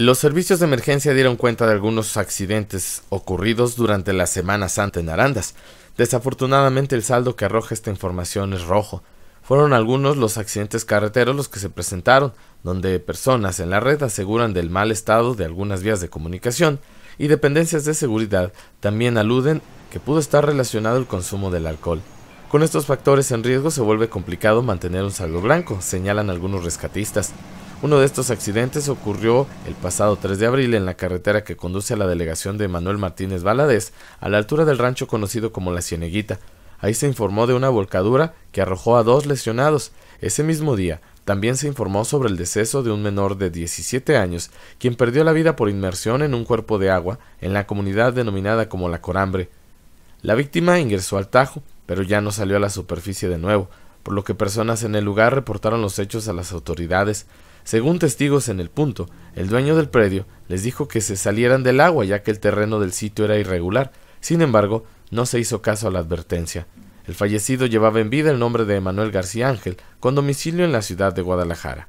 Los servicios de emergencia dieron cuenta de algunos accidentes ocurridos durante la Semana Santa en Arandas. Desafortunadamente el saldo que arroja esta información es rojo. Fueron algunos los accidentes carreteros los que se presentaron, donde personas en la red aseguran del mal estado de algunas vías de comunicación y dependencias de seguridad también aluden que pudo estar relacionado el consumo del alcohol. Con estos factores en riesgo se vuelve complicado mantener un saldo blanco, señalan algunos rescatistas. Uno de estos accidentes ocurrió el pasado 3 de abril en la carretera que conduce a la delegación de Manuel Martínez Valadez, a la altura del rancho conocido como La Cieneguita. Ahí se informó de una volcadura que arrojó a dos lesionados. Ese mismo día, también se informó sobre el deceso de un menor de 17 años, quien perdió la vida por inmersión en un cuerpo de agua en la comunidad denominada como La Corambre. La víctima ingresó al Tajo, pero ya no salió a la superficie de nuevo, por lo que personas en el lugar reportaron los hechos a las autoridades. Según testigos en el punto, el dueño del predio les dijo que se salieran del agua ya que el terreno del sitio era irregular. Sin embargo, no se hizo caso a la advertencia. El fallecido llevaba en vida el nombre de Emanuel García Ángel, con domicilio en la ciudad de Guadalajara.